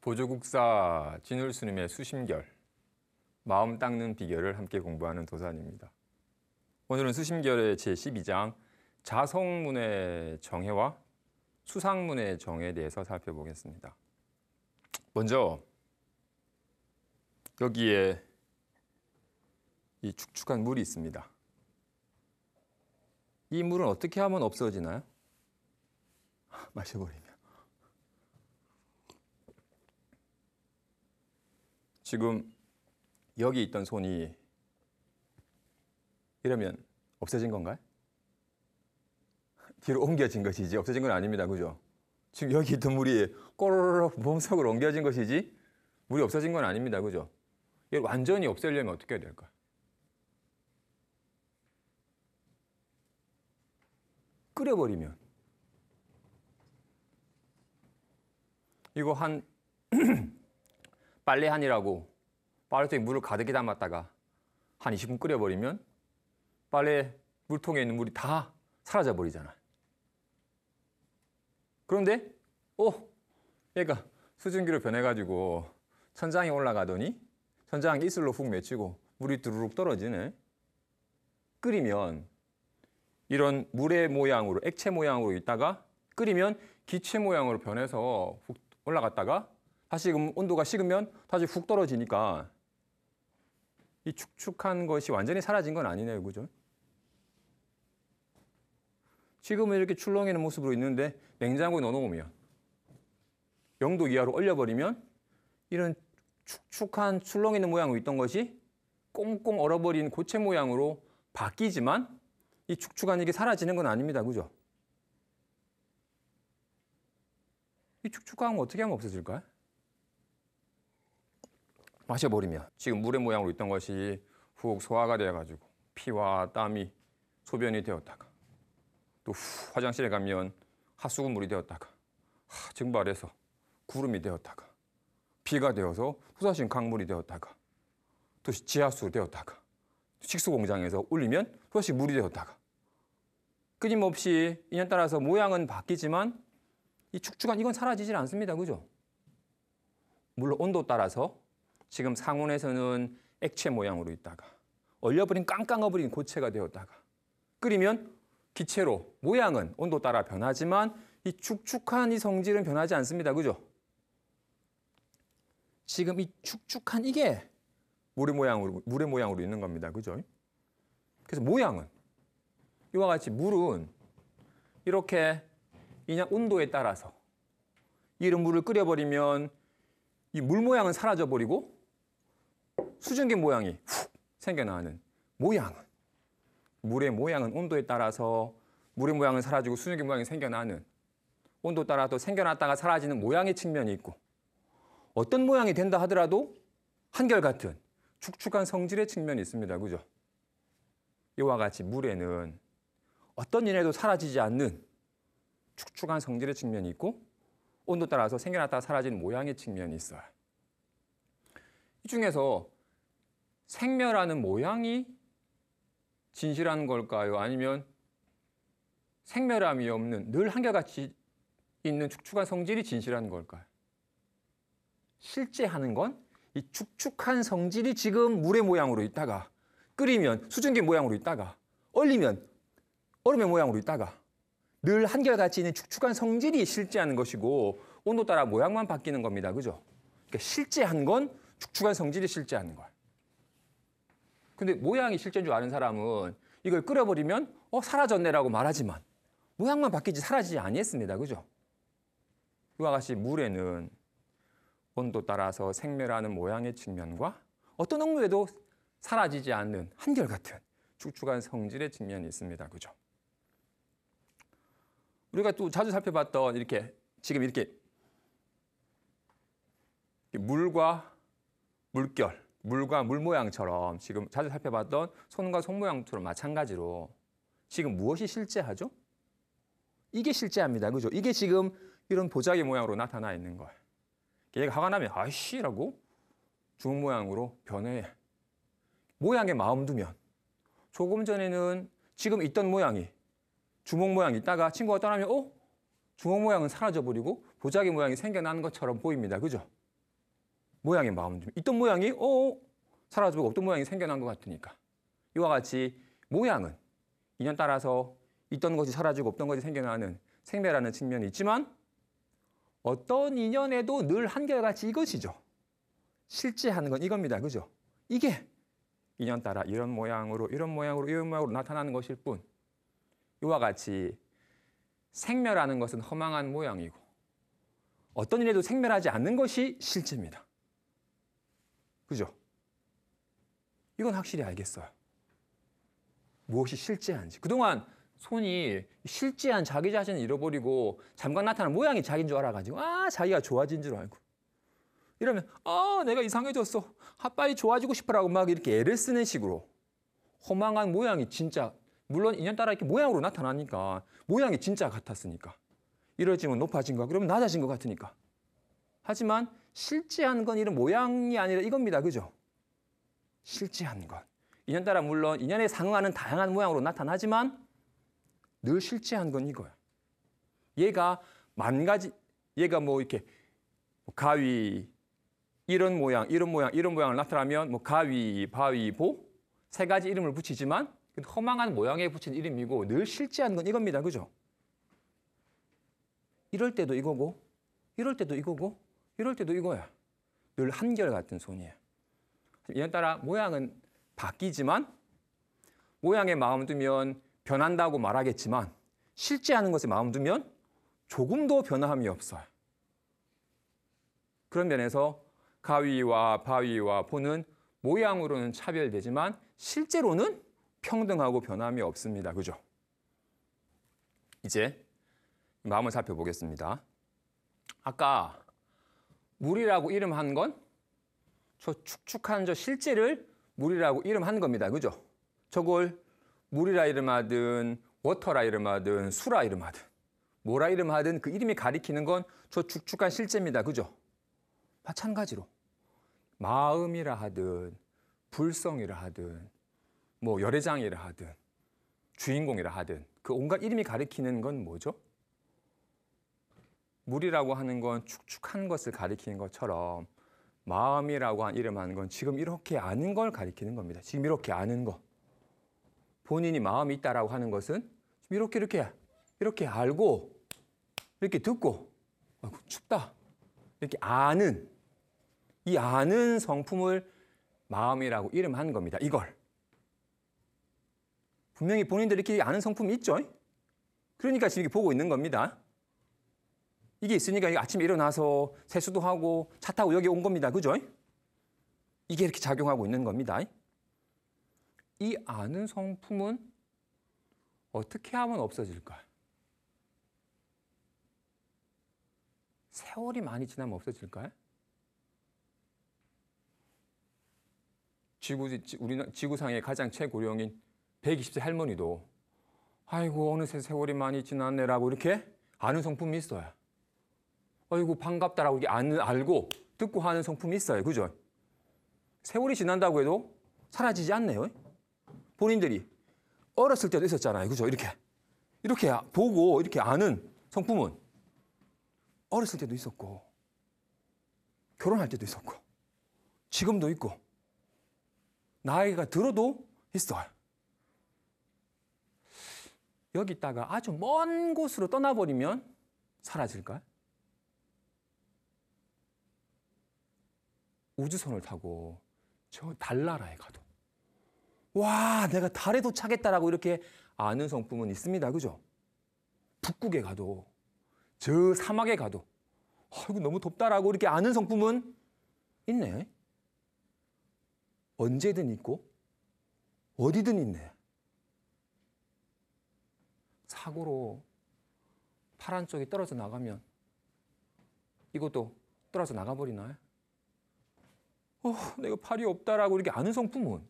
보조국사 진울스님의 수심결, 마음 닦는 비결을 함께 공부하는 도산입니다. 오늘은 수심결의 제12장 자성문의 정해와 수상문의 정에 대해서 살펴보겠습니다. 먼저 여기에 이 축축한 물이 있습니다. 이 물은 어떻게 하면 없어지나요? 마셔버립니다. 지금 여기 있던 손이 이러면 없어진 건가요? 뒤로 옮겨진 것이지 없어진 건 아닙니다. 그죠? 지금 여기 있던 물이 꼬르륵 몸속으로 옮겨진 것이지 물이 없어진 건 아닙니다. 그죠? 이걸 완전히 없애려면 어떻게 해야 될까? 끓여버리면 이거 한 빨래한이라고 빨래통에 물을 가득히 담았다가 한 20분 끓여버리면 빨래 물통에 있는 물이 다 사라져 버리잖아. 그런데 어 얘가 수증기로 변해가지고 천장에 올라가더니 천장 이슬로 훅 맺히고 물이 두루룩 떨어지네. 끓이면 이런 물의 모양으로 액체 모양으로 있다가 끓이면 기체 모양으로 변해서 훅 올라갔다가 다시 온도가 식으면 다시 훅 떨어지니까 이 축축한 것이 완전히 사라진 건 아니네요. 그죠? 지금은 이렇게 출렁이는 모습으로 있는데 냉장고에 넣어놓으면 0도 이하로 얼려버리면 이런 축축한 출렁이는 모양으로 있던 것이 꽁꽁 얼어버린 고체 모양으로 바뀌지만 이 축축한 이게 사라지는 건 아닙니다. 그죠? 이 축축한 거 어떻게 하면 없어질까요? 마셔버리면 지금 물의 모양으로 있던 것이 훅 소화가 되어가지고 피와 땀이 소변이 되었다가 또 화장실에 가면 하수구물이 되었다가 증발해서 구름이 되었다가 비가 되어서 후사신 강물이 되었다가 또지하수 되었다가 식수 공장에서 올리면 또다시 물이 되었다가 끊임없이 인연 따라서 모양은 바뀌지만 이 축축한 이건 사라지질 않습니다. 그죠? 물론 온도 따라서 지금 상온에서는 액체 모양으로 있다가 얼려버린 깡깡어버린 고체가 되었다가 끓이면 기체로 모양은 온도 따라 변하지만 이 축축한 이 성질은 변하지 않습니다. 그죠? 지금 이 축축한 이게 물의 모양으로 물의 모양으로 있는 겁니다. 그죠? 그래서 모양은 이와 같이 물은 이렇게 그냥 온도에 따라서 이런 물을 끓여버리면 이 물 모양은 사라져버리고 수증기 모양이 훅 생겨나는 모양은 물의 모양은 온도에 따라서 물의 모양은 사라지고 수증기 모양이 생겨나는 온도 따라 또 생겨났다가 사라지는 모양의 측면이 있고 어떤 모양이 된다 하더라도 한결같은 축축한 성질의 측면이 있습니다. 그죠? 이와 같이 물에는 어떤 일에도 사라지지 않는 축축한 성질의 측면이 있고 온도 따라서 생겨났다 사라지는 모양의 측면이 있어요. 이 중에서 생멸하는 모양이 진실한 걸까요? 아니면 생멸함이 없는 늘 한결같이 있는 축축한 성질이 진실한 걸까요? 실제 하는 건 이 축축한 성질이 지금 물의 모양으로 있다가 끓이면 수증기 모양으로 있다가 얼리면 얼음의 모양으로 있다가 늘 한결같이 있는 축축한 성질이 실제하는 것이고 온도 따라 모양만 바뀌는 겁니다. 그죠? 그러니까 실제한 건 축축한 성질이 실제하는 거예요. 근데 모양이 실제인 줄 아는 사람은 이걸 끓여버리면 어 사라졌네라고 말하지만 모양만 바뀌지 사라지지 아니했습니다. 그죠? 이와 그 같이 물에는 온도 따라서 생멸하는 모양의 측면과 어떤 온도에도 사라지지 않는 한결같은 축축한 성질의 측면이 있습니다. 그죠? 우리가 또 자주 살펴봤던 이렇게 지금 이렇게 물과 물결 물과 물 모양처럼 지금 자주 살펴봤던 손과 손 모양처럼 마찬가지로 지금 무엇이 실제하죠? 이게 실제합니다. 그죠? 이게 지금 이런 보자기 모양으로 나타나 있는 거예요. 얘가 화가 나면 아이씨라고 주문 모양으로 변해. 모양에 마음 두면 조금 전에는 지금 있던 모양이 주먹 모양이 있다가 친구가 떠나면 어? 주먹 모양은 사라져버리고 보자기 모양이 생겨나는 것처럼 보입니다. 그죠? 모양의 마음 좀 있던 모양이 어, 어 사라지고 없던 모양이 생겨난 것 같으니까 이와 같이 모양은 인연 따라서 있던 것이 사라지고 없던 것이 생겨나는 생매라는 측면이 있지만 어떤 인연에도 늘 한결같이 이것이죠. 실제 하는 건 이겁니다. 그죠? 이게 인연 따라 이런 모양으로 이런 모양으로 이런 모양으로 나타나는 것일 뿐 이와 같이 생멸하는 것은 허망한 모양이고 어떤 일에도 생멸하지 않는 것이 실제입니다. 그죠? 이건 확실히 알겠어요. 무엇이 실제한지. 그동안 손이 실제한 자기 자신을 잃어버리고 잠깐 나타난 모양이 자기인 줄 알아가지고 아 자기가 좋아진 줄 알고 이러면 아 내가 이상해졌어 아 빨리 좋아지고 싶어라고 막 이렇게 애를 쓰는 식으로 허망한 모양이 진짜 물론 인연따라 이렇게 모양으로 나타나니까 모양이 진짜 같았으니까 이러지면 높아진 거 그러면 낮아진 것 같으니까 하지만 실제한 건 이런 모양이 아니라 이겁니다. 그죠? 실제한 것. 인연 따라 물론 인연에 상응하는 다양한 모양으로 나타나지만 늘 실제한 건 이거야. 얘가 만 가지, 얘가 뭐 이렇게 뭐 가위, 이런 모양, 이런 모양, 이런 모양을 나타나면 뭐 가위, 바위, 보 세 가지 이름을 붙이지만 허망한 모양에 붙인 이름이고 늘 실제한 건 이겁니다. 그죠? 이럴 때도 이거고, 이럴 때도 이거고, 이럴 때도 이거야. 늘 한결같은 손이에 이에 따라 모양은 바뀌지만 모양에 마음 두면 변한다고 말하겠지만 실제 하는 것에 마음 두면 조금도 변함이 없어요. 그런 면에서 가위와 바위와 포는 모양으로는 차별되지만 실제로는 평등하고 변함이 없습니다. 그죠? 이제 마음을 살펴보겠습니다. 아까 물이라고 이름한 건 저 축축한 저 실질을 물이라고 이름한 겁니다. 그죠? 저걸 물이라 이름하든 워터라 이름하든 수라 이름하든 뭐라 이름하든 그 이름이 가리키는 건 저 축축한 실제입니다. 그죠? 마찬가지로 마음이라 하든 불성이라 하든 뭐 열애장이라 하든 주인공이라 하든 그 온갖 이름이 가리키는 건 뭐죠? 물이라고 하는 건 축축한 것을 가리키는 것처럼 마음이라고 한 이름하는 건 지금 이렇게 아는 걸 가리키는 겁니다. 지금 이렇게 아는 거. 본인이 마음이 있다라고 하는 것은 지금 이렇게 이렇게 이렇게 알고 이렇게 듣고 아, 춥다 이렇게 아는 이 아는 성품을 마음이라고 이름한 겁니다. 이걸 분명히 본인들이 렇게 아는 성품이 있죠. 그러니까 지금 보고 있는 겁니다. 이게 있으니까 아침에 일어나서 세수도 하고 차 타고 여기 온 겁니다. 그죠? 이게 이렇게 작용하고 있는 겁니다. 이 아는 성품은 어떻게 하면 없어질까? 세월이 많이 지나면 없어질까요? 지구, 우리 지구상의 가장 최고령인 120세 할머니도 아이고 어느새 세월이 많이 지났네라고 이렇게 아는 성품이 있어요. 아이고 반갑다라고 안 알고 듣고 하는 성품이 있어요. 그죠? 세월이 지난다고 해도 사라지지 않네요. 본인들이 어렸을 때도 있었잖아요. 그죠? 이렇게 이렇게 보고 이렇게 아는 성품은 어렸을 때도 있었고 결혼할 때도 있었고 지금도 있고 나이가 들어도 있어요. 여기 있다가 아주 먼 곳으로 떠나버리면 사라질까요? 우주선을 타고 저 달나라에 가도 와 내가 달에 도착했다라고 이렇게 아는 성품은 있습니다. 그죠? 북극에 가도 저 사막에 가도 아이고 너무 덥다라고 이렇게 아는 성품은 있네. 언제든 있고 어디든 있네. 사고로 파란 쪽이 떨어져 나가면 이것도 떨어져 나가버리나요? 어, 내가 팔이 없다라고 이렇게 아는 성품은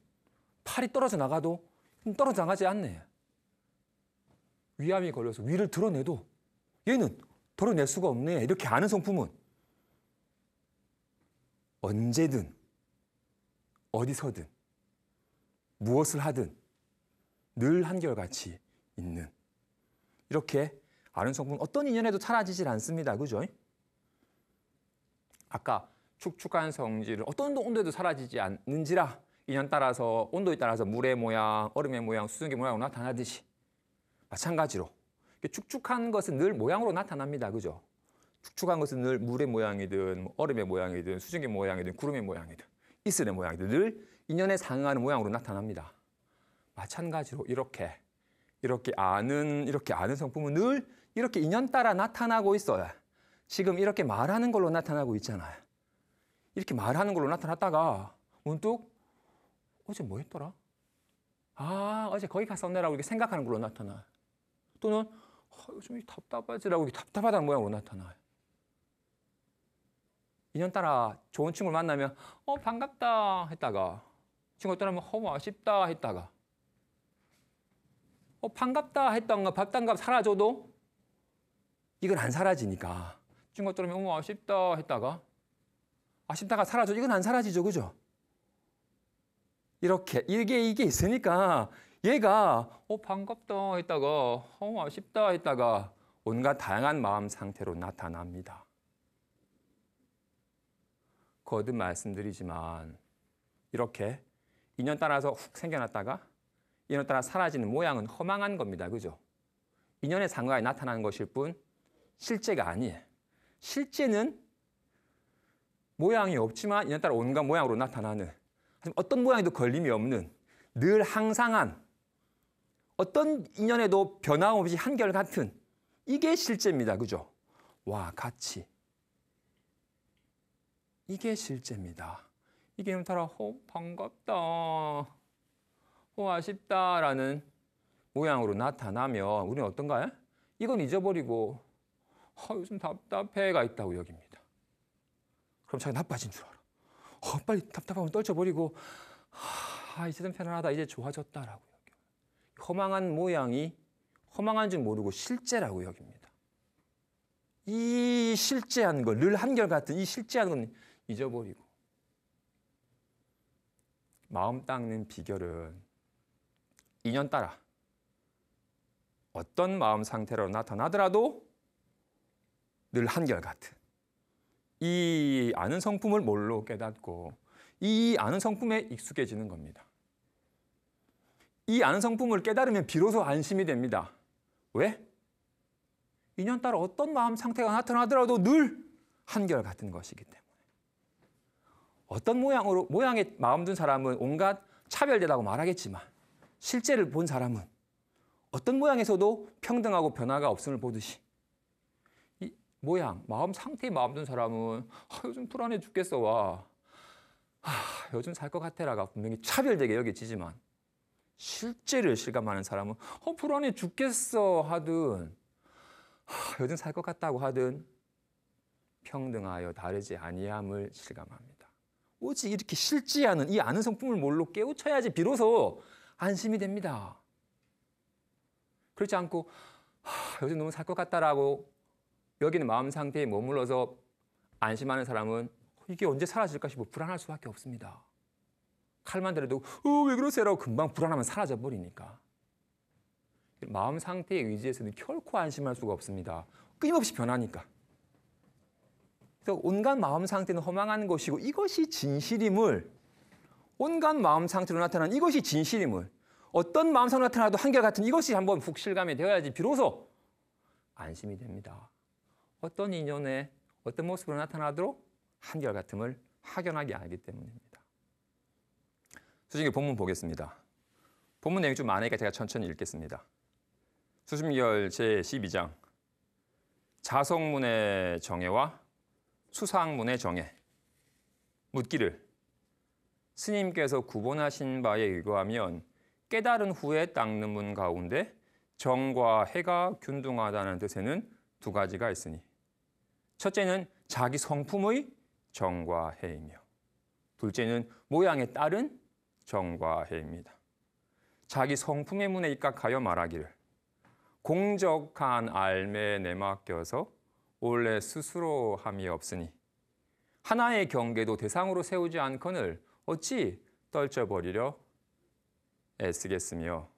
팔이 떨어져 나가도 떨어져 나가지 않네. 위암이 걸려서 위를 드러내도 얘는 드러낼 수가 없네. 이렇게 아는 성품은 언제든 어디서든 무엇을 하든 늘 한결같이 있는 이렇게 아는 성품은 어떤 인연에도 사라지질 않습니다. 그죠? 아까 축축한 성질을 어떤 온도에도 사라지지 않는지라 인연 따라서 온도에 따라서 물의 모양, 얼음의 모양, 수증기 모양으로 나타나듯이 마찬가지로 축축한 것은 늘 모양으로 나타납니다. 그죠? 축축한 것은 늘 물의 모양이든 뭐 얼음의 모양이든 수증기 모양이든 구름의 모양이든 이슬의 모양이든 늘 인연에 상응하는 모양으로 나타납니다. 마찬가지로 이렇게 이렇게 아는 이렇게 아는 성품은 늘 이렇게 인연 따라 나타나고 있어요. 지금 이렇게 말하는 걸로 나타나고 있잖아요. 이렇게 말하는 걸로 나타났다가 문득 어제 뭐 했더라? 아, 어제 거기 갔었네라고 이렇게 생각하는 걸로 나타나. 또는 어, 요즘 답답하지라고 답답하다는 모양으로 나타나요. 인연따라 좋은 친구를 만나면 어 반갑다 했다가 친구가 떠나면 허무 아쉽다 했다가 어 반갑다 했던가 밥단갑 사라져도 이걸안 사라지니까 친구가 떠나면 어머 아쉽다 했다가 아쉽다가 사라져. 이건 안 사라지죠. 그죠? 이렇게 이게 이게 있으니까 얘가 어 반갑다 했다가 어 아쉽다 했다가 온갖 다양한 마음 상태로 나타납니다. 거듭 말씀드리지만 이렇게 인연 따라서 훅 생겨났다가 인연 따라 사라지는 모양은 허망한 겁니다. 그죠? 인연의 상관이 나타나는 것일 뿐 실제가 아니에요. 실제는 모양이 없지만 이에 따라 온갖 모양으로 나타나는 어떤 모양에도 걸림이 없는 늘 항상한 어떤 인연에도 변함없이 한결같은 이게 실제입니다. 그죠? 와, 같이. 이게 실제입니다. 이게 연타라 호 어, 반갑다. 호 어, 아쉽다라는 모양으로 나타나면 우리는 어떤가요? 이건 잊어버리고 어, 요즘 답답해가 있다고 여깁니다. 그럼 자기 나빠진 줄 알아. 어, 빨리 답답함을 떨쳐버리고 아, 이제는 편안하다. 이제 좋아졌다라고 여겨. 허망한 모양이 허망한 줄 모르고 실제라고 여깁니다. 이 실제한 걸, 늘 한결같은 이 실제한 건 잊어버리고 마음 닦는 비결은 인연 따라 어떤 마음 상태로 나타나더라도 늘 한결같은 이 아는 성품을 뭘로 깨닫고 이 아는 성품에 익숙해지는 겁니다. 이 아는 성품을 깨달으면 비로소 안심이 됩니다. 왜? 인연따라 어떤 마음 상태가 나타나더라도 늘 한결같은 것이기 때문에. 어떤 모양으로 모양에 마음 든 사람은 온갖 차별되다고 말하겠지만 실제를 본 사람은 어떤 모양에서도 평등하고 변화가 없음을 보듯이 모양, 마음 상태에 마음 든 사람은 아, 요즘 불안해 죽겠어 와. 아, 요즘 살 것 같아라가 분명히 차별되게 여겨지지만 실제를 실감하는 사람은 어, 불안해 죽겠어 하든 아, 요즘 살 것 같다고 하든 평등하여 다르지 아니함을 실감합니다. 오직 이렇게 실지하는 이 아는 성품을 뭘로 깨우쳐야지 비로소 안심이 됩니다. 그렇지 않고 아, 요즘 너무 살 것 같다라고 여기는 마음 상태에 머물러서 안심하는 사람은 이게 언제 사라질까 싶어 불안할 수밖에 없습니다. 칼만 들어도 어, 왜 그러세요라고 금방 불안하면 사라져 버리니까. 마음 상태에 의지해서는 결코 안심할 수가 없습니다. 끊임없이 변하니까. 그래서 온갖 마음 상태는 허망한 것이고 이것이 진실임을 온갖 마음 상태로 나타난 이것이 진실임을 어떤 마음 상태로 나타나도 한결같은 이것이 한번 훅 실감이 되어야지 비로소 안심이 됩니다. 어떤 인연에 어떤 모습으로 나타나도록 한결같음을 확연하게 알기 때문입니다. 수신기 본문 보겠습니다. 본문 내용이 좀 많으니까 제가 천천히 읽겠습니다. 수신결 제12장 자성문의 정예와 수상문의 정예 묻기를 스님께서 구본하신 바에 의거하면 깨달은 후에 닦는 문 가운데 정과 해가 균등하다는 뜻에는 두 가지가 있으니 첫째는 자기 성품의 정과해이며 둘째는 모양에 따른 정과해입니다. 자기 성품의 문에 입각하여 말하기를 공적한 알매 내맡겨서 원래 스스로 함이 없으니 하나의 경계도 대상으로 세우지 않거늘 어찌 떨쳐버리려 애쓰겠으며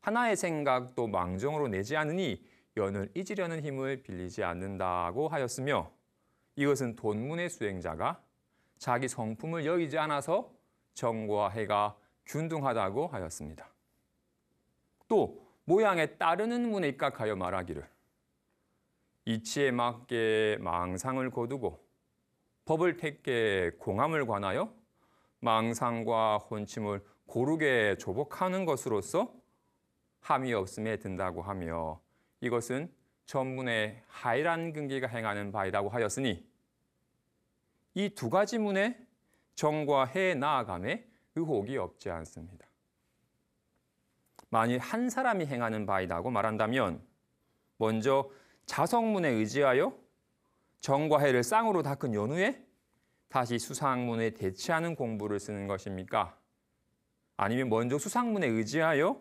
하나의 생각도 망정으로 내지 않으니 연을 잊으려는 힘을 빌리지 않는다고 하였으며 이것은 돈문의 수행자가 자기 성품을 여의지 않아서 정과 해가 균등하다고 하였습니다. 또 모양에 따르는 문에 입각하여 말하기를 이치에 맞게 망상을 거두고 법을 택해 공함을 관하여 망상과 혼침을 고르게 조복하는 것으로서 함이 없음에 든다고 하며 이것은 전문의 하이란 근기가 행하는 바이라고 하였으니 이 두 가지 문에 정과 해 나아감에 의혹이 없지 않습니다. 만일 한 사람이 행하는 바이라고 말한다면 먼저 자성문에 의지하여 정과 해를 쌍으로 닦은 연후에 다시 수상문에 대치하는 공부를 쓰는 것입니까? 아니면 먼저 수상문에 의지하여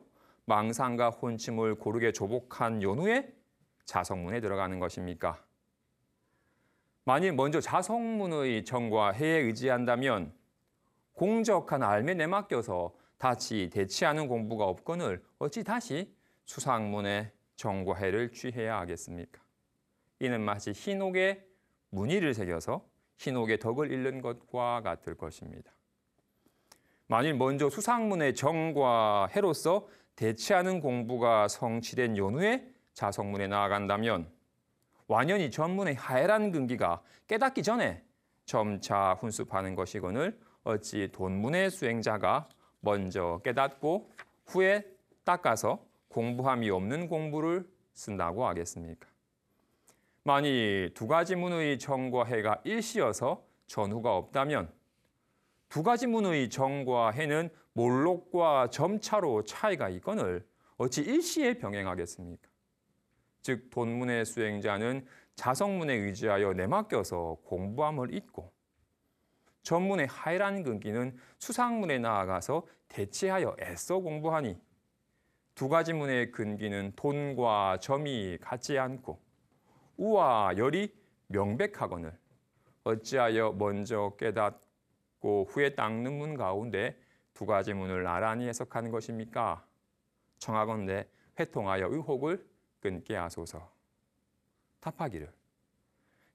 망상과 혼침을 고르게 조복한 연후에 자성문에 들어가는 것입니까? 만일 먼저 자성문의 정과 해에 의지한다면 공적한 알매 내맡겨서 다시 대치하는 공부가 없건을 어찌 다시 수상문의 정과 해를 취해야 하겠습니까? 이는 마치 흰옥에 무늬를 새겨서 흰옥의 덕을 잃는 것과 같을 것입니다. 만일 먼저 수상문의 정과 해로서 대체하는 공부가 성취된 연후에 자성문에 나아간다면 완연히 전문의 하애란는 근기가 깨닫기 전에 점차 훈습하는 것이거늘 어찌 돈문의 수행자가 먼저 깨닫고 후에 닦아서 공부함이 없는 공부를 쓴다고 하겠습니까? 만일 두 가지 문의 정과 해가 일시여서 전후가 없다면 두 가지 문의 정과 해는 몰록과 점차로 차이가 있거늘 어찌 일시에 병행하겠습니까? 즉 본문의 수행자는 자성문에 의지하여 내맡겨서 공부함을 잊고 전문의 하이란 근기는 수상문에 나아가서 대체하여 애써 공부하니 두 가지 문의 근기는 돈과 점이 같지 않고 우와 열이 명백하거늘 어찌하여 먼저 깨닫고 후에 닦는 문 가운데 두 가지 문을 나란히 해석하는 것입니까? 청하건대 회통하여 의혹을 끊게 하소서. 답하기를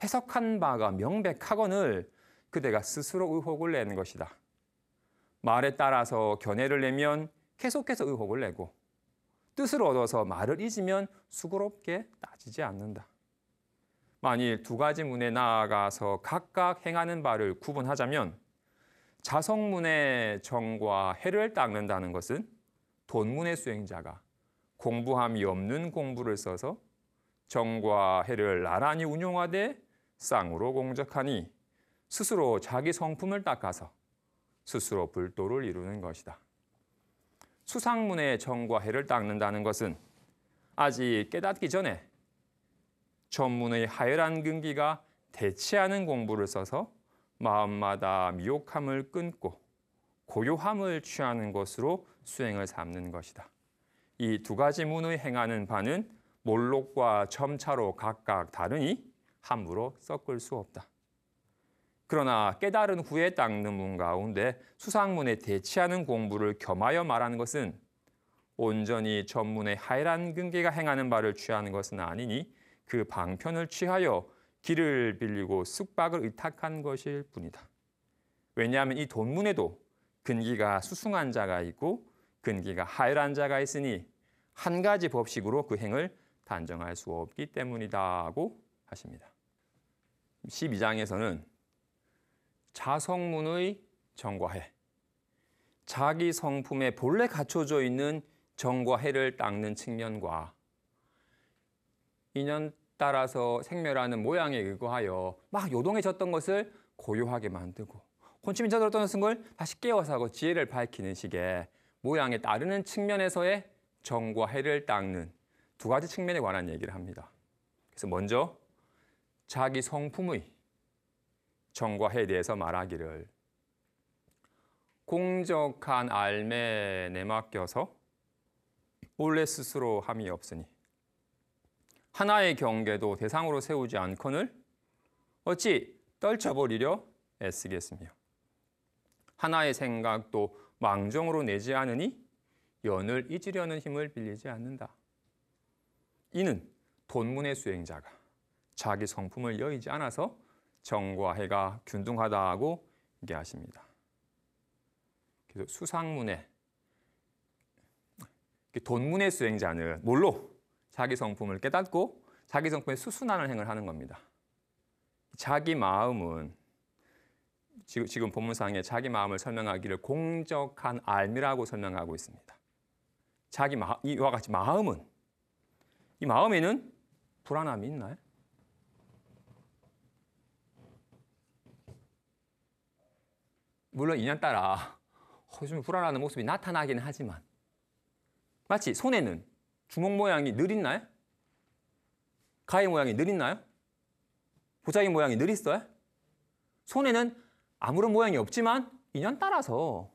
해석한 바가 명백하거늘 그대가 스스로 의혹을 내는 것이다. 말에 따라서 견해를 내면 계속해서 의혹을 내고 뜻을 얻어서 말을 잊으면 수그럽게 따지지 않는다. 만일 두 가지 문에 나아가서 각각 행하는 바를 구분하자면 자성문의 정과 해를 닦는다는 것은 돈문의 수행자가 공부함이 없는 공부를 써서 정과 해를 나란히 운용하되 쌍으로 공적하니 스스로 자기 성품을 닦아서 스스로 불도를 이루는 것이다. 수상문의 정과 해를 닦는다는 것은 아직 깨닫기 전에 전문의 하열한 근기가 대치하는 공부를 써서 마음마다 미혹함을 끊고 고요함을 취하는 것으로 수행을 삼는 것이다. 이 두 가지 문의 행하는 바는 몰록과 점차로 각각 다르니 함부로 섞을 수 없다. 그러나 깨달은 후에 닦는 문 가운데 수상문에 대치하는 공부를 겸하여 말하는 것은 온전히 전문의 하이란 근계가 행하는 바를 취하는 것은 아니니 그 방편을 취하여 길을 빌리고 숙박을 의탁한 것일 뿐이다. 왜냐하면 이 돈문에도 근기가 수승한 자가 있고 근기가 하열한 자가 있으니 한 가지 법식으로 그 행을 단정할 수 없기 때문이다고 하십니다. 12장에서는 자성문의 정과해, 자기 성품에 본래 갖춰져 있는 정과해를 닦는 측면과 인연 따라서 생멸하는 모양에 의거하여 막 요동해졌던 것을 고요하게 만들고 혼침이 젖었던 승을 다시 깨워서 하고 지혜를 밝히는 식의 모양에 따르는 측면에서의 정과 해를 닦는 두 가지 측면에 관한 얘기를 합니다. 그래서 먼저 자기 성품의 정과 해에 대해서 말하기를 공적한 알매 내맡겨서 원래 스스로 함이 없으니 하나의 경계도 대상으로 세우지 않거늘 어찌 떨쳐버리려 애쓰겠으며 하나의 생각도 망정으로 내지 않으니 연을 잊으려는 힘을 빌리지 않는다. 이는 돈문의 수행자가 자기 성품을 여의지 않아서 정과 해가 균등하다고 얘기하십니다. 그래서 수상문의 돈문의 수행자는 뭘로 자기 성품을 깨닫고 자기 성품에 수순하는 행을 하는 겁니다. 자기 마음은 지금 본문상에 자기 마음을 설명하기를 공적한 알미라고 설명하고 있습니다. 자기 마, 이와 같이 마음은 이 마음에는 불안함이 있나요? 물론 인연 따라 어, 요즘 불안하는 모습이 나타나긴 하지만 마치 손에는 주먹 모양이 느 있나요? 가위 모양이 느 있나요? 보자기 모양이 느 있어요? 손에는 아무런 모양이 없지만 인연 따라서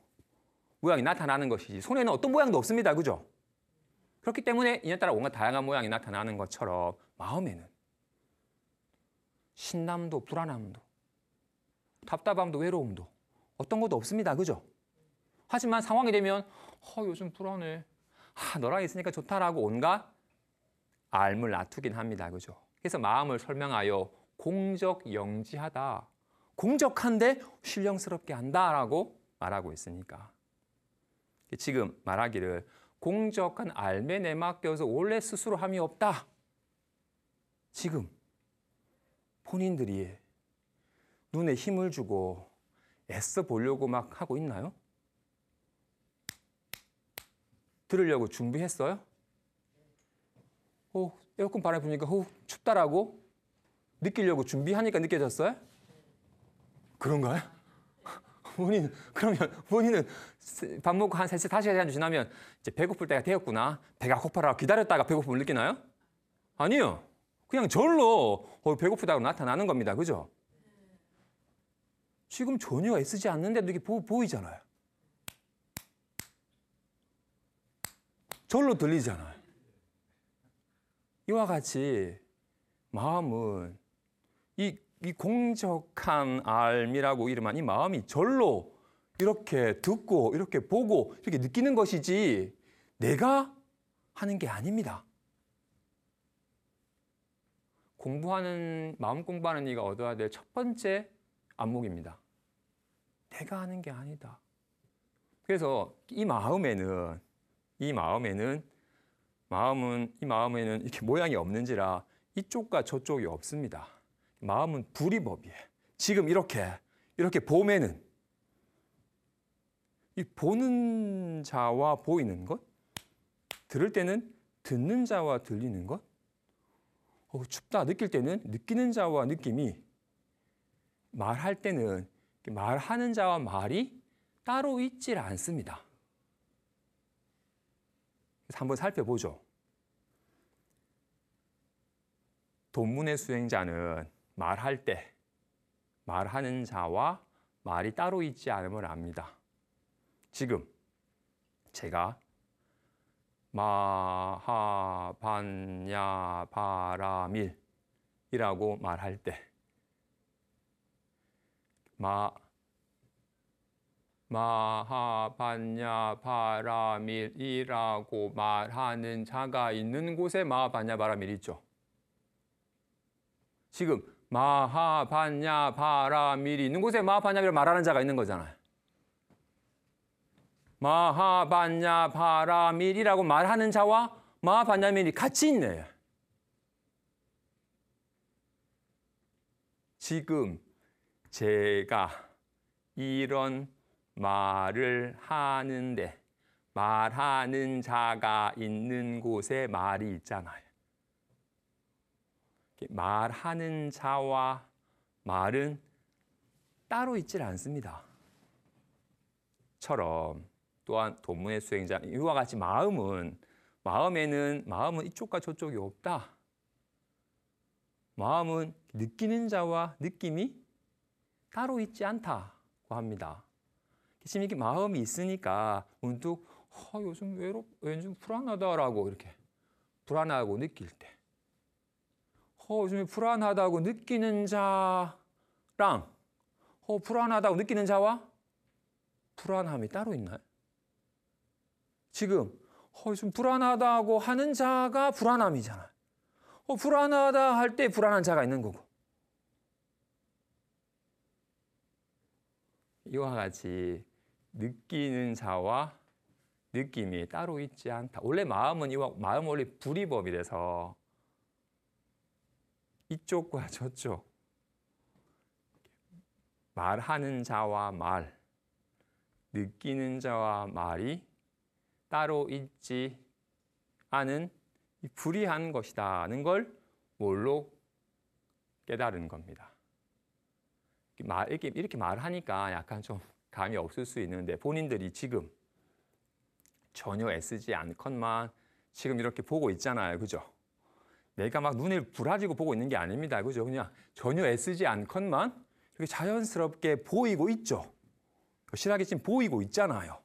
모양이 나타나는 것이지 손에는 어떤 모양도 없습니다. 그죠? 그렇기 때문에 인연 따라 뭔가 다양한 모양이 나타나는 것처럼 마음에는 신남도 불안함도 답답함도 외로움도 어떤 것도 없습니다. 그죠? 하지만 상황이 되면 어, 요즘 불안해. 아, 너랑 있으니까 좋다라고 온가 알물 놔두긴 합니다. 그죠? 그래서 마음을 설명하여 공적 영지하다. 공적한데 신령스럽게 한다라고 말하고 있으니까. 지금 말하기를 공적한 알매 내맡겨서 원래 스스로 함이 없다. 지금 본인들이 눈에 힘을 주고 애써 보려고 막 하고 있나요? 들으려고 준비했어요? 어, 에어컨 바람이 부니까 호 어, 춥다라고 느끼려고 준비하니까 느껴졌어요? 그런가요? 본인 그러면 본인은 밥 먹고 한3시5 시간 지나면 이제 배고플 때가 되었구나. 배가 고파라 기다렸다가 배고픔을 느끼나요? 아니요. 그냥 절로 어, 배고프다고 나타나는 겁니다. 그죠? 지금 전혀 애쓰지 않는데도 이게 보, 보이잖아요. 절로 들리잖아요. 이와 같이 마음은 이, 이 공적한 알미라고 이름한 이 마음이 절로 이렇게 듣고 이렇게 보고 이렇게 느끼는 것이지 내가 하는 게 아닙니다. 공부하는 마음 공부하는 이가 얻어야 될 첫 번째 안목입니다. 내가 하는 게 아니다. 그래서 이 마음에는 이 마음에는 마음은 이 마음에는 이렇게 모양이 없는지라 이쪽과 저쪽이 없습니다. 마음은 불이법이에요. 지금 이렇게 이렇게 봄에는 이 보는 자와 보이는 것, 들을 때는 듣는 자와 들리는 것, 어, 춥다 느낄 때는 느끼는 자와 느낌이 말할 때는 말하는 자와 말이 따로 있질 않습니다. 한번 살펴보죠. 돈문의 수행자는 말할 때 말하는 자와 말이 따로 있지 않음을 압니다. 지금 제가 마하반야 바라밀이라고 말할 때 마, 마하반야 바라밀이라고 말하는 자가 있는 곳에 마하반야 바라밀이 있죠. 지금 마하반야 바라밀이 있는 곳에 마하반야를 말하는 자가 있는 거잖아요. 마하반야 바라밀이라고 말하는 자와 마하반야밀이 같이 있네. 지금 제가 이런 말을 하는데 말하는 자가 있는 곳에 말이 있잖아요. 말하는 자와 말은 따로 있질 않습니다. 처럼 또한 돈문의 수행자 이와 같이 마음은 마음에는 마음은 이쪽과 저쪽이 없다. 마음은 느끼는 자와 느낌이 따로 있지 않다고 합니다. 심이게 렇 마음이 있으니까 문득 아, 요즘 외롭, 왠지 불안하다라고 이렇게 불안하고 느낄 때, 어, 요즘에 불안하다고 느끼는 자랑, 어, 불안하다고 느끼는 자와 불안함이 따로 있나요? 지금, 어, 요즘 불안하다고 하는 자가 불안함이잖아요. 어, 불안하다 할 때 불안한 자가 있는 거고. 이와 같이 느끼는 자와 느낌이 따로 있지 않다. 원래 마음은 이와 마음 원래 불이법이라서 이쪽과 저쪽 말하는 자와 말, 느끼는 자와 말이 따로 있지 않은 불이한 것이다는 걸 뭘로 깨달은 겁니다. 이렇게, 이렇게 말하니까 약간 좀 감이 없을 수 있는데 본인들이 지금 전혀 애쓰지 않건만 지금 이렇게 보고 있잖아요. 그죠? 내가 막 눈을 부라지고 보고 있는 게 아닙니다. 그죠? 그냥 전혀 애쓰지 않건만 이렇게 자연스럽게 보이고 있죠. 실하게 지금 보이고 있잖아요.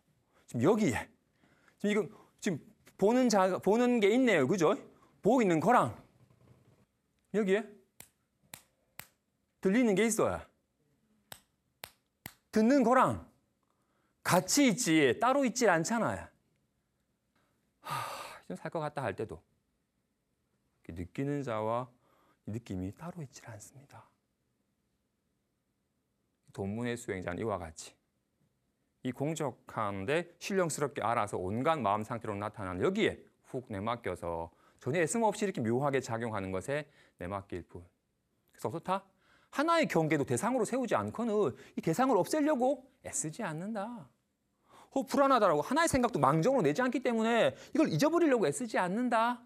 지금 여기에. 지금 이거 지금 보는 자, 보는 게 있네요. 그죠? 보고 있는 거랑 여기에 들리는 게있어요 듣는 거랑 같이 있지 따로 있질 않잖아요. 좀살것 같다 할 때도 느끼는 자와 느낌이 따로 있질 않습니다. 돈문의 수행자는 이와 같이 이 공적한데 신령스럽게 알아서 온갖 마음 상태로 나타나는 여기에 훅 내맡겨서 전혀 애씀 없이 이렇게 묘하게 작용하는 것에 내맡길 뿐. 그래서 어떻다? 하나의 경계도 대상으로 세우지 않고는 이 대상을 없애려고 애쓰지 않는다. 어, 불안하다라고 하나의 생각도 망정으로 내지 않기 때문에 이걸 잊어버리려고 애쓰지 않는다.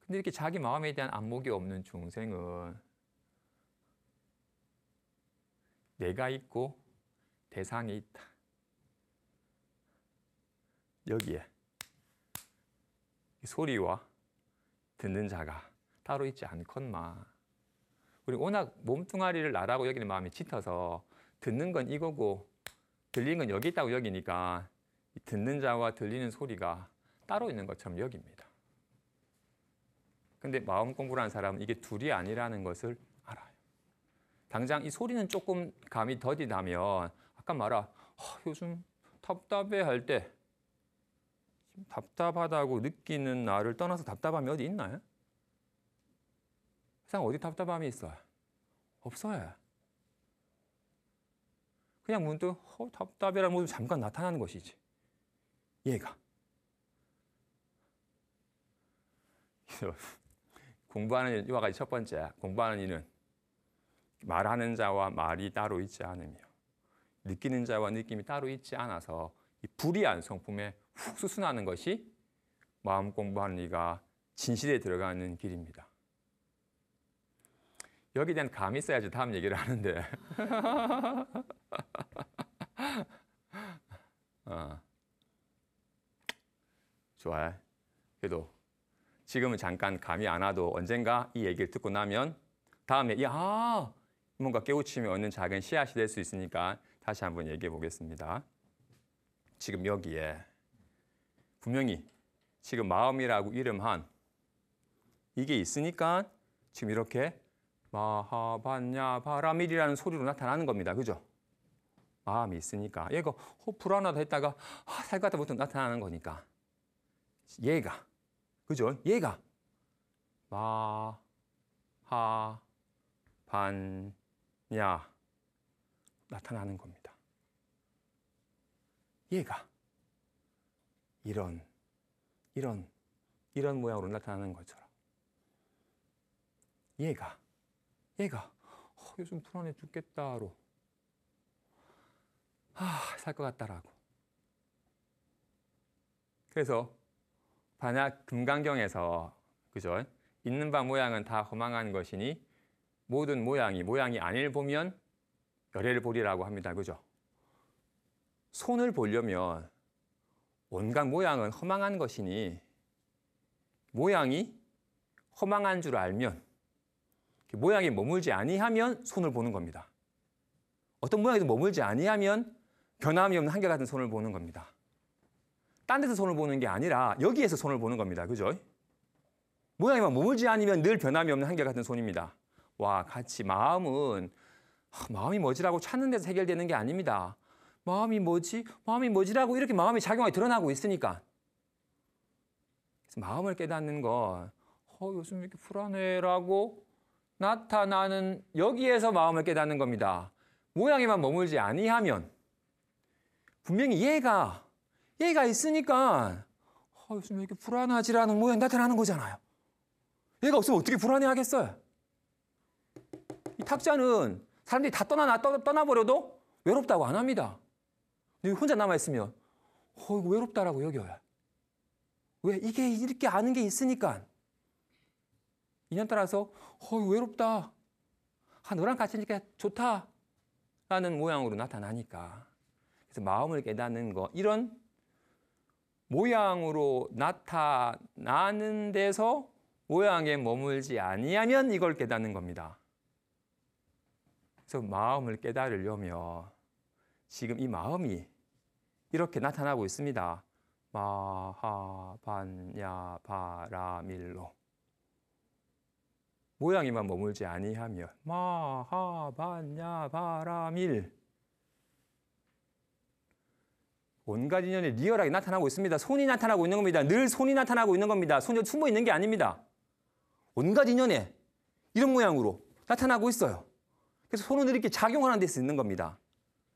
근데 이렇게 자기 마음에 대한 안목이 없는 중생은 내가 있고 대상이 있다. 여기에 소리와 듣는 자가 따로 있지 않건마. 우리 워낙 몸뚱아리를 나라고 여기는 마음이 짙어서 듣는 건 이거고 들리는 건 여기 있다고 여기니까 듣는 자와 들리는 소리가 따로 있는 것처럼 여깁니다. 근데 마음 공부를 한 사람은 이게 둘이 아니라는 것을 알아요. 당장 이 소리는 조금 감이 더디다면 아까 말한 어, 요즘 답답해 할때 답답하다고 느끼는 나를 떠나서 답답함이 어디 있나요? 세상 어디 답답함이 있어 없어요. 그냥 문득 어, 답답이라는 모습 잠깐 나타나는 것이지. 얘가. 공부하는 이와 같이 첫 번째, 공부하는 이는 말하는 자와 말이 따로 있지 않으며 느끼는 자와 느낌이 따로 있지 않아서 이 불의한 성품에 훅 수순하는 것이 마음 공부하는 이가 진실에 들어가는 길입니다. 여기에 대한 감이 있어야지 다음 얘기를 하는데. 어. 좋아요. 그래도 지금은 잠깐 감이 안 와도 언젠가 이 얘기를 듣고 나면 다음에 야 뭔가 깨우침이 얻는 작은 씨앗이 될 수 있으니까 다시 한번 얘기해 보겠습니다. 지금 여기에 분명히 지금 마음이라고 이름한 이게 있으니까 지금 이렇게 마하반야 바라밀이라는 소리로 나타나는 겁니다. 그죠? 마음이 있으니까 얘가 호 어, 불안하다 했다가 아, 살것 같아부터 나타나는 거니까 얘가 그죠? 얘가 마하반야 나타나는 겁니다. 얘가 이런, 이런, 이런 모양으로 나타나는 것처럼. 얘가, 얘가, 어, 요즘 불안해 죽겠다로. 아, 살것 같다라고. 그래서 반야 금강경에서 그죠? 있는 바 모양은 다 허망한 것이니 모든 모양이 모양이 아닐 보면 열애를 보리라고 합니다. 그죠? 손을 보려면 온갖 모양은 허망한 것이니 모양이 허망한 줄 알면 모양이 머물지 아니하면 손을 보는 겁니다. 어떤 모양에도 머물지 아니하면 변함이 없는 한결같은 손을 보는 겁니다. 딴 데서 손을 보는 게 아니라 여기에서 손을 보는 겁니다. 그죠? 모양이만 머물지 아니면늘 변함이 없는 한결같은 손입니다. 와, 같이 마음은 아, 마음이 뭐지라고 찾는 데서 해결되는 게 아닙니다. 마음이 뭐지? 마음이 뭐지라고 이렇게 마음의 작용이 드러나고 있으니까. 그래서 마음을 깨닫는 건 어, 요즘 이렇게 불안해라고 나타나는 여기에서 마음을 깨닫는 겁니다. 모양에만 머물지 아니하면 분명히 얘가 얘가 있으니까 어, 요즘 이렇게 불안하지라는 모양 나타나는 거잖아요. 얘가 없으면 어떻게 불안해하겠어요? 이 탁자는 사람들이 다 떠나 떠나버려도 외롭다고 안 합니다. 근데 혼자 남아있으면, 어, 이거 외롭다라고 여겨요. 왜? 이게 이렇게 아는 게 있으니까. 인연 따라서, 어, 외롭다. 아, 너랑 같이 있니까 좋다. 라는 모양으로 나타나니까. 그래서 마음을 깨닫는 거, 이런 모양으로 나타나는 데서 모양에 머물지 아니하면 이걸 깨닫는 겁니다. 그래서 마음을 깨달으려면 지금 이 마음이 이렇게 나타나고 있습니다. 마하반야바라밀로 모양이만 머물지 아니하면 마하반야바라밀 온갖 인연이 리얼하게 나타나고 있습니다. 손이 나타나고 있는 겁니다. 늘 손이 나타나고 있는 겁니다. 손이 숨어 있는 게 아닙니다. 온갖 인연에 이런 모양으로 나타나고 있어요. 그래서 손은 이렇게 작용하는 데 쓰이는 겁니다.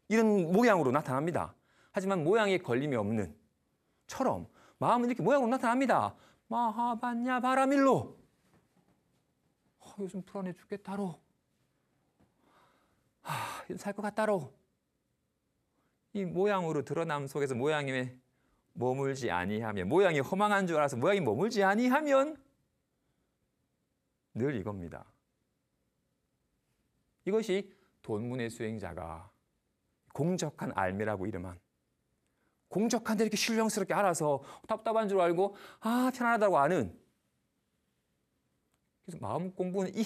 이런 모양으로 나타납니다. 하지만 모양에 걸림이 없는 처럼 마음은 이렇게 모양으로 나타납니다. 마하반야 바라밀로 어, 요즘 불안해 죽겠다로 살 것 같다로 이 모양으로 드러남 속에서 모양에 머물지 아니하면 모양이 허망한 줄 알아서 모양이 머물지 아니하면 늘 이겁니다. 이것이 돈문의 수행자가 공적한 알미라고 이름한 공적한데 이렇게 신령스럽게 알아서 답답한 줄 알고 아 편안하다고 아는 그래서 마음 공부는 이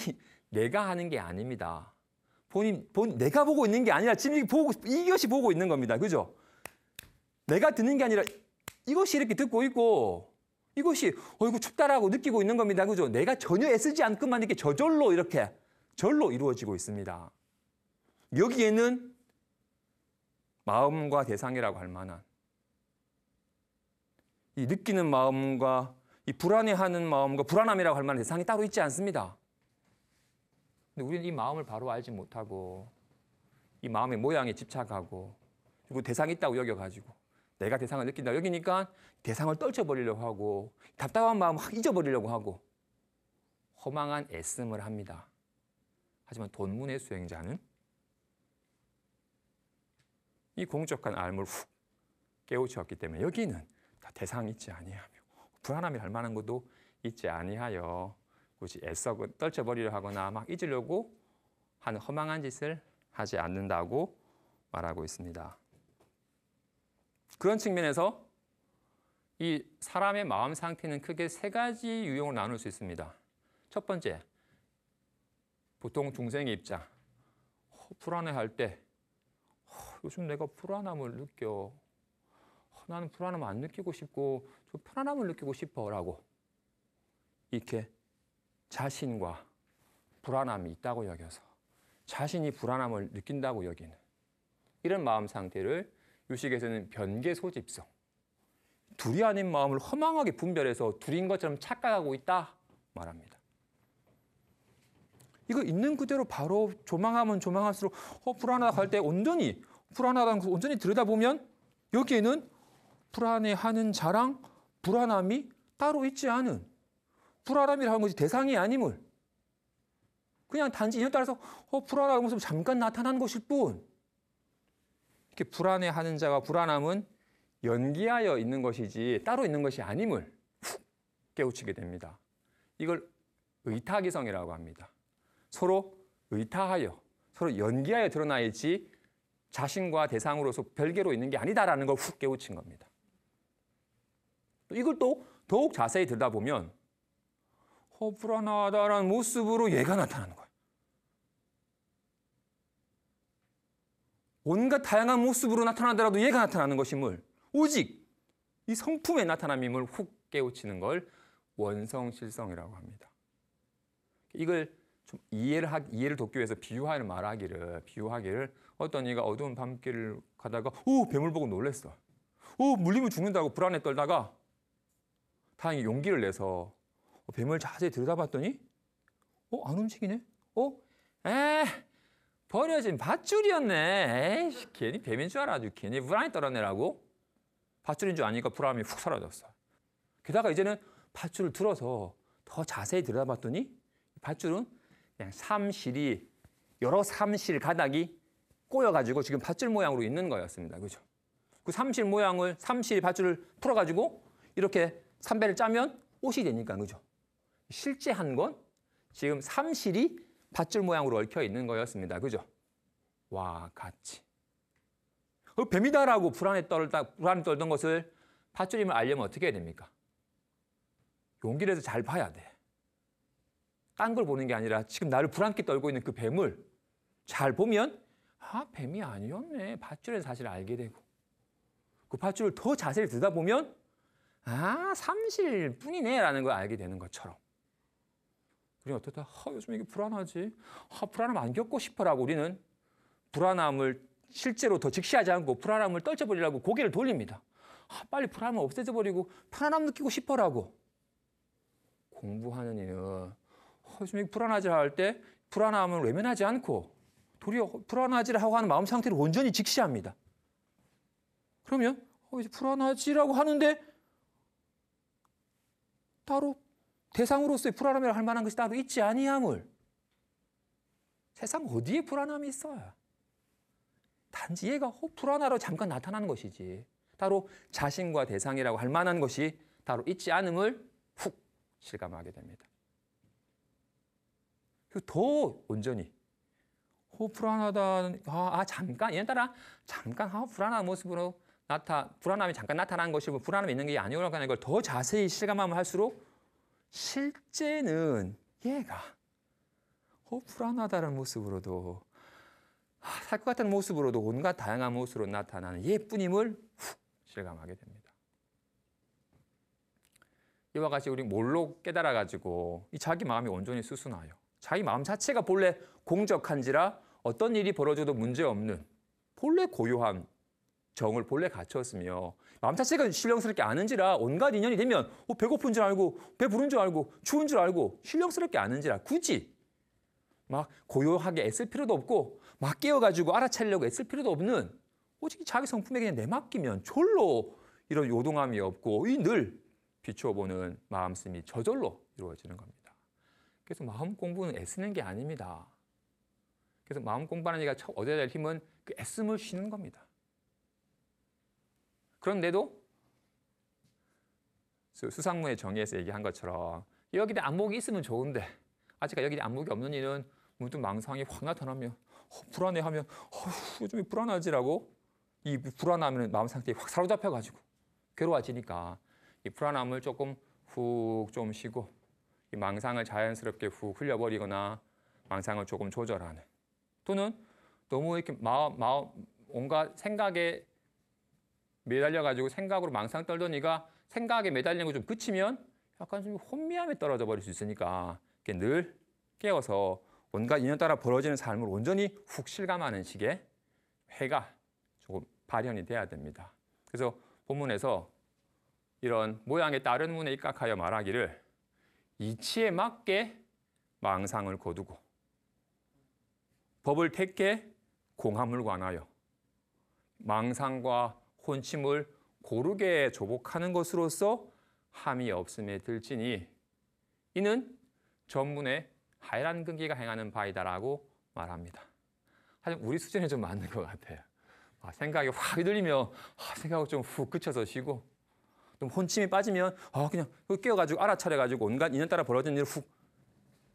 내가 하는 게 아닙니다. 본인 본 내가 보고 있는 게 아니라 지금 보고 이것이 보고 있는 겁니다. 그죠? 내가 듣는 게 아니라 이것이 이렇게 듣고 있고 이것이 어이구 춥다라고 느끼고 있는 겁니다. 그죠? 내가 전혀 애쓰지 않고만 이렇게 저절로 이렇게 절로 이루어지고 있습니다. 여기에는 마음과 대상이라고 할 만한 이 느끼는 마음과 이 불안해하는 마음과 불안함이라고 할 만한 대상이 따로 있지 않습니다. 근데 우리는 이 마음을 바로 알지 못하고 이 마음의 모양에 집착하고 그리고 대상이 있다고 여겨가지고 내가 대상을 느낀다 여기니까 대상을 떨쳐버리려고 하고 답답한 마음 확 잊어버리려고 하고 허망한 애씀을 합니다. 하지만 돈문의 수행자는 이 공적한 암을 훅 깨우쳤기 때문에 여기는 다 대상 있지 아니하며 불안함이 갈 만한 것도 있지 아니하여 굳이 애써 떨쳐버리려 하거나 막 잊으려고 하는 허망한 짓을 하지 않는다고 말하고 있습니다. 그런 측면에서 이 사람의 마음 상태는 크게 세 가지 유형을 나눌 수 있습니다. 첫 번째, 보통 중생의 입장. 불안해할 때 요즘 내가 불안함을 느껴. 아, 나는 불안함 을안 느끼고 싶고 좀 편안함을 느끼고 싶어라고 이렇게 자신과 불안함이 있다고 여겨서 자신이 불안함을 느낀다고 여기는 이런 마음 상태를 유식에서는 변계 소집성 둘이 아닌 마음을 허망하게 분별해서 둘인 것처럼 착각하고 있다 말합니다. 이거 있는 그대로 바로 조망하면 조망할수록 어, 불안하다 할 때 온전히 불안하다는 것을 온전히 들여다보면 여기에는 불안해하는 자랑 불안함이 따로 있지 않은 불안함이라는 것이 대상이 아님을 그냥 단지 인연 따라서 어, 불안한 모습 잠깐 나타난 것일 뿐 이렇게 불안해하는 자와 불안함은 연기하여 있는 것이지 따로 있는 것이 아님을 깨우치게 됩니다. 이걸 의타기성이라고 합니다. 서로 의타하여 서로 연기하여 드러나 있지 자신과 대상으로서 별개로 있는 게 아니다라는 걸 훅 깨우친 겁니다. 이걸 또 더욱 자세히 들다보면 허불안하다라는 모습으로 얘가 나타나는 거예요. 온갖 다양한 모습으로 나타나더라도 얘가 나타나는 것임을 오직 이 성품의 나타남임을 훅 깨우치는 걸 원성실성이라고 합니다. 이걸 좀 이해를 하, 이해를 돕기 위해서 비유하는 말하기를 비유하기를 어떤 이가 어두운 밤길을 가다가 오 뱀을 보고 놀랬어. 오 물리면 죽는다고 불안에 떨다가 다행히 용기를 내서 어, 뱀을 자세히 들여다봤더니 어안 움직이네. 어? 에 버려진 밧줄이었네. 에이 괜히 뱀인 줄 알아. 주 괜히 불안에 떨어내라고. 밧줄인 줄 아니까 불안이훅 사라졌어. 게다가 이제는 밧줄을 들어서 더 자세히 들여다봤더니 밧줄은 그냥 삼실이 여러 삼실 가닥이 꼬여가지고 지금 밧줄 모양으로 있는 거였습니다. 그죠? 그 삼실 모양을 삼실 밧줄을 풀어가지고 이렇게 삼배를 짜면 옷이 되니까 그죠? 실제 한 건 지금 삼실이 밧줄 모양으로 얽혀 있는 거였습니다. 그죠? 와 같이. 그 뱀이다라고 불안에 떨다 불안에 떨던 것을 밧줄임을 알려면 어떻게 해야 됩니까? 용기를 해서 잘 봐야 돼. 딴걸 보는 게 아니라 지금 나를 불안게 떨고 있는 그 뱀을 잘 보면 아 뱀이 아니었네 밧줄의 사실을 알게 되고 그 밧줄을 더 자세히 들여다보면 아 삼실 뿐이네 라는 걸 알게 되는 것처럼 우리 어떻다 아, 요즘 이게 불안하지 아, 불안함 안 겪고 싶어라고 우리는 불안함을 실제로 더 직시하지 않고 불안함을 떨쳐버리려고 고개를 돌립니다 아, 빨리 불안함을 없애져버리고 편안함 느끼고 싶어라고 공부하는 이는 수심이 불안하지 할때 불안함을 외면하지 않고 도리어 불안하지라고 하는 마음 상태를 온전히 직시합니다. 그러면 어, 이제 불안하지라고 하는데 따로 대상으로서의 불안함이라 할 만한 것이 따로 있지 아니함을 세상 어디에 불안함이 있어요? 단지 얘가 불안하러 잠깐 나타나는 것이지 따로 자신과 대상이라고 할 만한 것이 따로 있지 않음을 훅 실감하게 됩니다. 더 온전히 호 불안하다. 아, 아, 잠깐 얘네들아 잠깐 아, 불안한 모습으로 나타 불안함이 잠깐 나타나 것이고 뭐 불안함이 있는 게 아니오라고 하는 걸 더 자세히 실감하면 할수록 실제는 얘가 어, 불안하다는 모습으로도 아, 살것 같은 모습으로도 온갖 다양한 모습으로 나타나는 얘뿐임을 훅 실감하게 됩니다. 이와 같이 우리 뭘로 깨달아가지고 이 자기 마음이 온전히 수순하여 자기 마음 자체가 본래 공적한지라 어떤 일이 벌어져도 문제없는 본래 고요한 정을 본래 갖추었으며 마음 자체가 신령스럽게 아는지라 온갖 인연이 되면 어, 배고픈 줄 알고 배부른 줄 알고 추운 줄 알고 신령스럽게 아는지라 굳이 막 고요하게 애쓸 필요도 없고 막 깨어가지고 알아차리려고 애쓸 필요도 없는 오직 자기 성품에 그냥 내맡기면 졸로 이런 요동함이 없고 이 늘비춰보는 마음씀이 저절로 이루어지는 겁니다. 그래서 마음 공부는 애쓰는 게 아닙니다. 그래서 마음 공부하는 이가 얻어야 될 힘은 그 애씀을 쉬는 겁니다. 그런데도 수상문의 정의에서 얘기한 것처럼 여기에 안목이 있으면 좋은데 아직 여기에 안목이 없는 이는 문득 망상이 확 나타나면 어, 불안해하면 어휴, 요 불안하지라고 이 불안하면 마음 상태에 확 사로잡혀가지고 괴로워지니까 이 불안함을 조금 훅 좀 쉬고 이 망상을 자연스럽게 훅 흘려버리거나 망상을 조금 조절하는 또는 너무 이렇게 마음, 마음, 온갖 생각에 매달려가지고 생각으로 망상 떨던 이가 생각에 매달리는 거좀 그치면 약간 좀 혼미함에 떨어져 버릴 수 있으니까 늘 깨워서 온갖 인연 따라 벌어지는 삶을 온전히 훅 실감하는 식의 회가 조금 발현이 돼야 됩니다. 그래서 본문에서 이런 모양에 따른 문에 입각하여 말하기를 이치에 맞게 망상을 거두고 법을 택해 공함을 관하여 망상과 혼침을 고르게 조복하는 것으로서 함이 없음에 들지니 이는 전문의 하이란 근기가 행하는 바이다라고 말합니다. 하지만 우리 수준에 좀 맞는 것 같아요. 아, 생각이 확 휘둘리며 아, 생각을 좀훅 그쳐서 쉬고 좀 혼침이 빠지면 어, 그냥 깨어가지고 알아차려가지고 온갖 인연따라 벌어진 일을 훅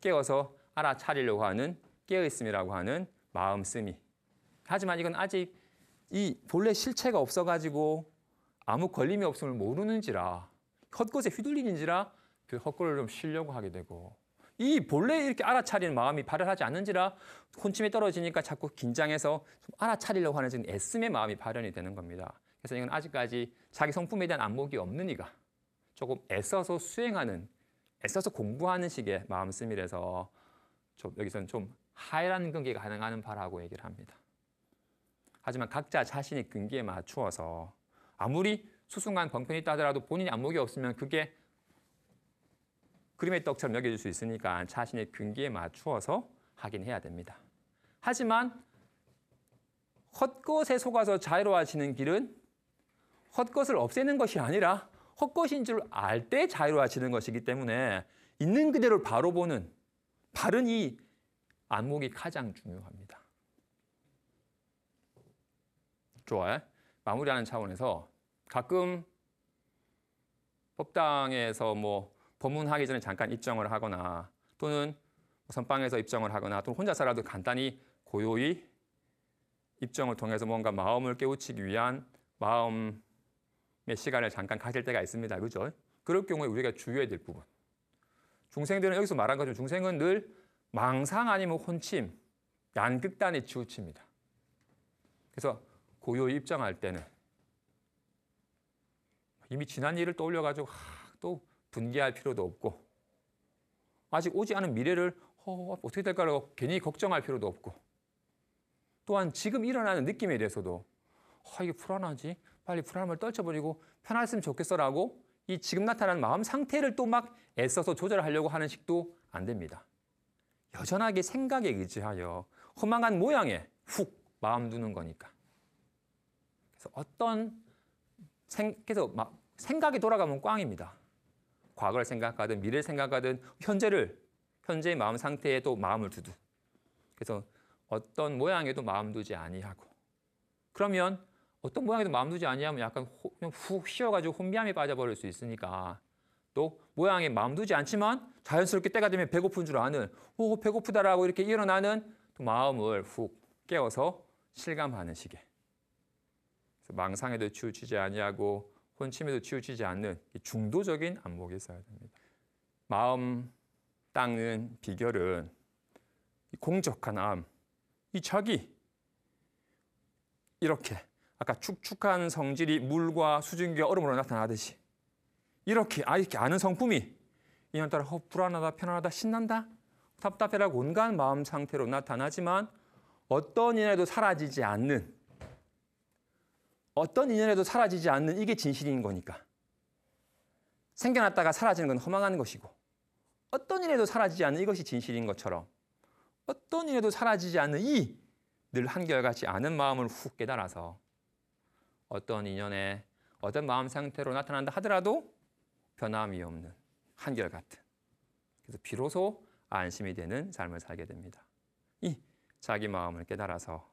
깨워서 알아차리려고 하는 깨어있음이라고 하는 마음씀이. 하지만 이건 아직 이 본래 실체가 없어가지고 아무 걸림이 없음을 모르는지라 헛것에 휘둘리는지라 그 헛것을 좀 쉬려고 하게 되고 이 본래 이렇게 알아차리는 마음이 발현하지 않는지라 혼침에 떨어지니까 자꾸 긴장해서 좀 알아차리려고 하는 지금 애씀의 마음이 발현이 되는 겁니다. 그래서 이건 아직까지 자기 성품에 대한 안목이 없는 이가 조금 애써서 수행하는, 애써서 공부하는 식의 마음씀이라서 좀 여기서는 좀 하이라는 경계가 가능한 바라고 얘기를 합니다. 하지만 각자 자신의 근기에 맞추어서 아무리 수승한 번편이 있다 하더라도 본인이 안목이 없으면 그게 그림의 떡처럼 여겨질 수 있으니까 자신의 근기에 맞추어서 하긴 해야 됩니다. 하지만 헛것에 속아서 자유로워지는 길은 헛것을 없애는 것이 아니라 헛것인 줄 알 때 자유로워지는 것이기 때문에 있는 그대로 바로 보는 바른 이 안목이 가장 중요합니다. 좋아요. 마무리하는 차원에서 가끔 법당에서 뭐 법문하기 전에 잠깐 입정을 하거나 또는 뭐 선방에서 입정을 하거나 또는 혼자서라도 간단히 고요히 입정을 통해서 뭔가 마음을 깨우치기 위한 마음 예, 시간을 잠깐 가질 때가 있습니다. 그죠? 그럴 경우에 우리가 주의해야 될 부분. 중생들은 여기서 말한 것처럼 중생은 늘 망상 아니면 혼침, 양극단에 치우칩니다. 그래서 고요 입장할 때는 이미 지난 일을 떠올려가지고 하, 또 분개할 필요도 없고 아직 오지 않은 미래를 어, 어떻게 될까라고 괜히 걱정할 필요도 없고 또한 지금 일어나는 느낌에 대해서도 아, 이게 불안하지? 빨리 불안함을 떨쳐버리고 편했으면 좋겠어라고 이 지금 나타난 마음 상태를 또 막 애써서 조절하려고 하는 식도 안 됩니다. 여전하게 생각에 의지하여 허망한 모양에 훅 마음 두는 거니까. 그래서 어떤 생, 그래서 막 생각이 돌아가면 꽝입니다. 과거를 생각하든 미래를 생각하든 현재를 현재의 마음 상태에 또 마음을 두두. 그래서 어떤 모양에도 마음 두지 아니하고. 그러면 어떤 모양에도 마음두지 아니하면 약간 호, 그냥 훅 휘어가지고 혼비함에 빠져버릴 수 있으니까 또 모양에 마음두지 않지만 자연스럽게 때가 되면 배고픈 줄 아는 오 배고프다라고 이렇게 일어나는 또 마음을 훅 깨워서 실감하는 시계 망상에도 치우치지 아니하고 혼침에도 치우치지 않는 중도적인 안목이 있어야 됩니다. 마음 닦는 비결은 공적한 암, 이 자기 이렇게 아까 축축한 성질이 물과 수증기와 얼음으로 나타나듯이 이렇게 아 이렇게 아는 성품이 이년따라 허 불안하다 편안하다 신난다 답답해라고 온갖 마음 상태로 나타나지만 어떤 인연에도 사라지지 않는 어떤 인연에도 사라지지 않는 이게 진실인 거니까 생겨났다가 사라지는 건 허망한 것이고 어떤 일에도 사라지지 않는 이것이 진실인 것처럼 어떤 일에도 사라지지 않는 이 늘 한결같이 아는 마음을 훅 깨달아서 어떤 인연에 어떤 마음 상태로 나타난다 하더라도 변함이 없는 한결같은 그래서 비로소 안심이 되는 삶을 살게 됩니다. 이 자기 마음을 깨달아서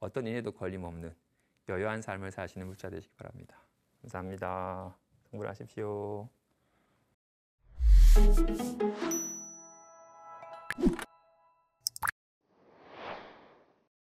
어떤 인에도 걸림없는 여유한 삶을 사시는 불자 되시기 바랍니다. 감사합니다. 공부하십시오.